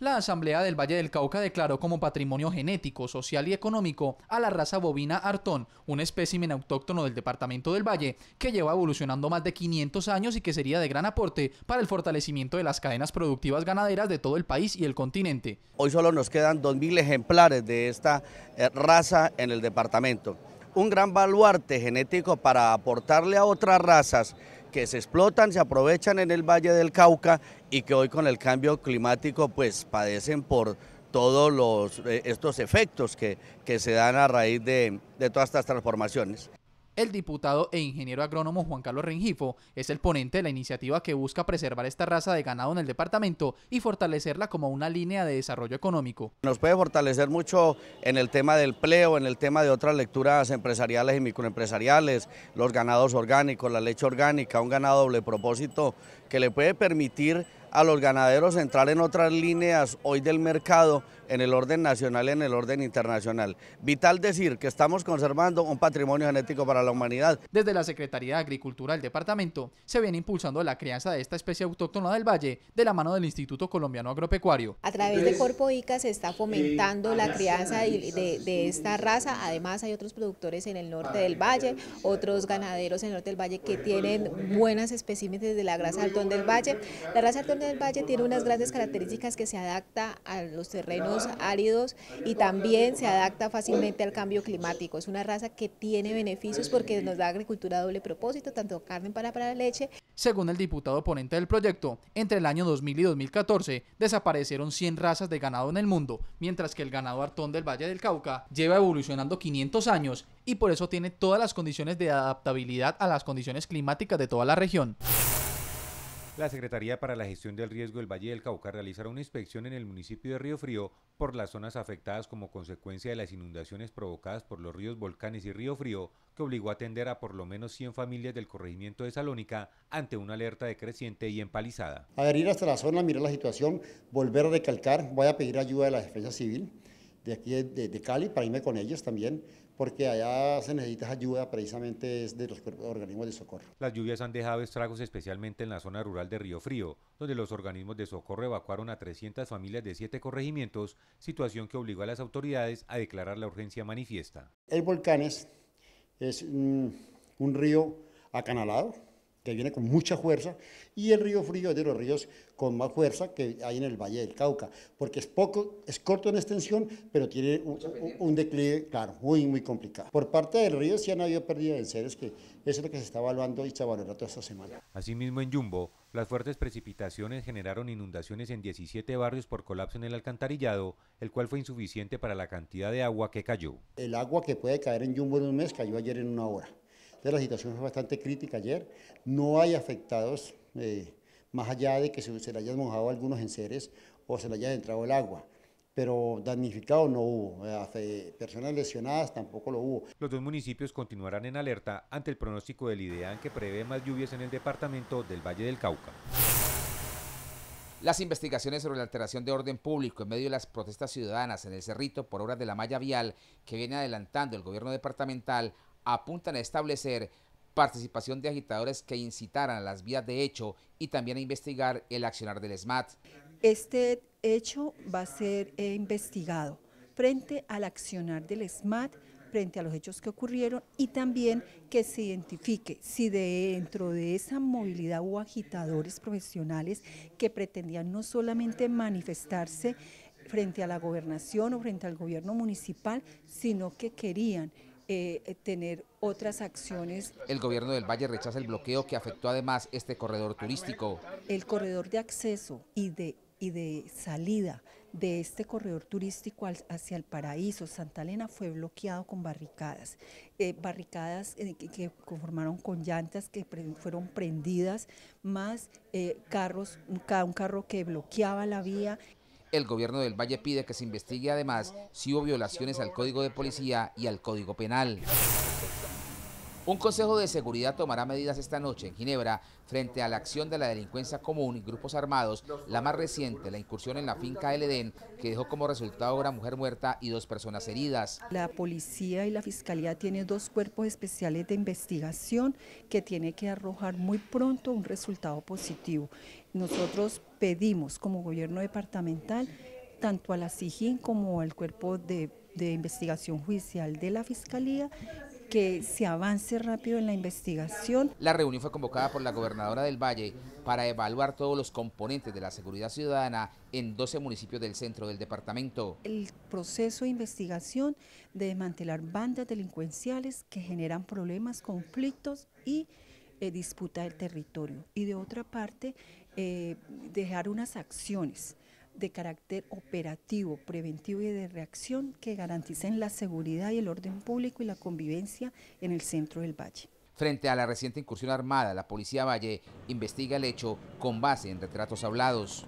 la Asamblea del Valle del Cauca declaró como patrimonio genético, social y económico a la raza bovina Artón, un espécimen autóctono del departamento del Valle que lleva evolucionando más de 500 años y que sería de gran aporte para el fortalecimiento de las cadenas productivas ganaderas de todo el país y el continente. Hoy solo nos quedan 2.000 ejemplares de esta eh, raza en el departamento. Un gran baluarte genético para aportarle a otras razas que se explotan, se aprovechan en el Valle del Cauca y que hoy con el cambio climático pues padecen por todos eh, estos efectos que, se dan a raíz de, de todas estas transformaciones. El diputado e ingeniero agrónomo Juan Carlos Rengifo es el ponente de la iniciativa que busca preservar esta raza de ganado en el departamento y fortalecerla como una línea de desarrollo económico. Nos puede fortalecer mucho en el tema del pleo, en el tema de otras lecturas empresariales y microempresariales, los ganados orgánicos, la leche orgánica, un ganado doble propósito que le puede permitir a los ganaderos entrar en otras líneas hoy del mercado en el orden nacional, en el orden internacional. Vital decir que estamos conservando un patrimonio genético para la humanidad. Desde la Secretaría de Agricultura del departamento se viene impulsando la crianza de esta especie autóctona del valle de la mano del Instituto Colombiano Agropecuario. A través de Corpo Ica se está eh, fomentando la ah, crianza ah, de, ah, esta raza, además hay otros productores en el norte del valle, otros ganaderos en el norte del valle que tienen buenas especímenes de la grasa altón del valle. La raza del valle tiene unas grandes características que se adapta a los terrenos áridos y también se adapta fácilmente al cambio climático. Es una raza que tiene beneficios porque nos da agricultura a doble propósito, tanto carne para, para leche. Según el diputado oponente del proyecto, entre el año 2000 y 2014 desaparecieron 100 razas de ganado en el mundo, mientras que el ganado artón del Valle del Cauca lleva evolucionando 500 años y por eso tiene todas las condiciones de adaptabilidad a las condiciones climáticas de toda la región. La Secretaría para la Gestión del Riesgo del Valle del Cauca realizará una inspección en el municipio de Río Frío por las zonas afectadas como consecuencia de las inundaciones provocadas por los ríos Volcanes y Río Frío, que obligó a atender a por lo menos 100 familias del corregimiento de Salónica ante una alerta decreciente y empalizada. A ver, hasta la zona, mirar la situación, volver a recalcar, voy a pedir ayuda de la Defensa Civil de aquí de, de Cali para irme con ellos también, porque allá se necesita ayuda precisamente de los organismos de socorro. Las lluvias han dejado estragos especialmente en la zona rural de Río Frío, donde los organismos de socorro evacuaron a 300 familias de siete corregimientos, situación que obligó a las autoridades a declarar la urgencia manifiesta. El volcán es, un río acanalado, que viene con mucha fuerza, y el río Frío es de los ríos con más fuerza que hay en el Valle del Cauca, porque es poco, es corto en extensión, pero tiene un, declive, claro, muy, muy complicado. Por parte del río si han habido pérdida de seres, que eso es lo que se está evaluando y se toda esta semana. Asimismo, en Yumbo, las fuertes precipitaciones generaron inundaciones en 17 barrios por colapso en el alcantarillado, el cual fue insuficiente para la cantidad de agua que cayó. El agua que puede caer en Yumbo en un mes cayó ayer en una hora la situación fue bastante crítica ayer. No hay afectados, eh, más allá de que se, le hayan mojado algunos enseres o se le haya entrado el agua pero damnificado no hubo, eh, personas lesionadas tampoco lo hubo. Los dos municipios continuarán en alerta ante el pronóstico del IDEAN que prevé más lluvias en el departamento del Valle del Cauca. Las investigaciones sobre la alteración de orden público en medio de las protestas ciudadanas en el Cerrito por obras de la malla vial que viene adelantando el gobierno departamental apuntan a establecer participación de agitadores que incitaran a las vías de hecho y también a investigar el accionar del SMAT. Este hecho va a ser eh, investigado frente al accionar del SMAT, frente a los hechos que ocurrieron y también que se identifique si dentro de esa movilidad hubo agitadores profesionales que pretendían no solamente manifestarse frente a la gobernación o frente al gobierno municipal, sino que querían eh, eh, tener otras acciones. El gobierno del Valle rechaza el bloqueo que afectó además este corredor turístico. El corredor de acceso y de, y de salida de este corredor turístico hacia el paraíso, Santa Elena, fue bloqueado con barricadas, eh, barricadas que, conformaron con llantas que fueron prendidas, más carros, cada un carro que bloqueaba la vía. El gobierno del Valle pide que se investigue además si hubo violaciones al Código de Policía y al Código Penal. Un Consejo de Seguridad tomará medidas esta noche en Ginebra frente a la acción de la delincuencia común y grupos armados, la más reciente, la incursión en la finca El Edén, que dejó como resultado una mujer muerta y dos personas heridas. La policía y la fiscalía tienen dos cuerpos especiales de investigación que tiene que arrojar muy pronto un resultado positivo. Nosotros pedimos como gobierno departamental, tanto a la SIGIN como al cuerpo de, investigación judicial de la Fiscalía, que se avance rápido en la investigación. La reunión fue convocada por la gobernadora del Valle para evaluar todos los componentes de la seguridad ciudadana en 12 municipios del centro del departamento. El proceso de investigación de desmantelar bandas delincuenciales que generan problemas, conflictos y eh, disputa del territorio y de otra parte eh, dejar unas acciones de carácter operativo, preventivo y de reacción que garanticen la seguridad y el orden público y la convivencia en el centro del valle. Frente a la reciente incursión armada, la policía Valle investiga el hecho con base en retratos hablados.